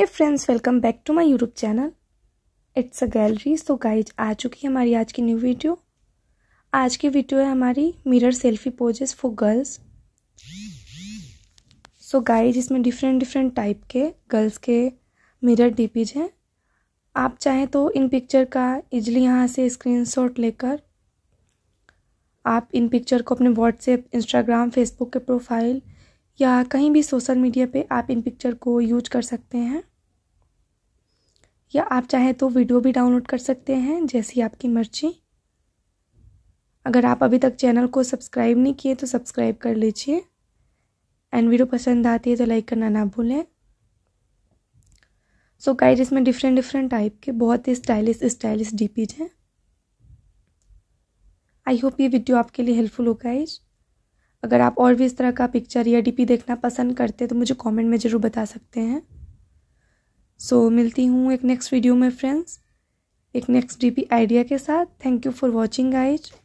hey friends welcome back to my YouTube channel it's a gallery so guys आ चुकी है हमारी आज की न्यू वीडियो आज की वीडियो है हमारी mirror selfie poses for girls so guys इसमें डिफरेंट डिफरेंट टाइप के गर्ल्स के मिरर डीपीज हैं आप चाहें तो इन पिक्चर का इजली यहाँ से स्क्रीन लेकर आप इन पिक्चर को अपने व्हाट्सएप इंस्टाग्राम फेसबुक के प्रोफाइल या कहीं भी सोशल मीडिया पे आप इन पिक्चर को यूज कर सकते हैं या आप चाहें तो वीडियो भी डाउनलोड कर सकते हैं जैसी आपकी मर्जी अगर आप अभी तक चैनल को सब्सक्राइब नहीं किए तो सब्सक्राइब कर लीजिए एंड वीडियो पसंद आती है तो लाइक करना ना भूलें सो गाइड इसमें डिफरेंट डिफरेंट टाइप के बहुत ही स्टाइलिश स्टाइलिश डीपीज हैं आई होप ये वीडियो आपके लिए हेल्पफुल हो गाइज अगर आप और भी इस तरह का पिक्चर या डीपी देखना पसंद करते हैं तो मुझे कमेंट में ज़रूर बता सकते हैं सो so, मिलती हूँ एक नेक्स्ट वीडियो में फ्रेंड्स एक नेक्स्ट डीपी आइडिया के साथ thank you for watching guys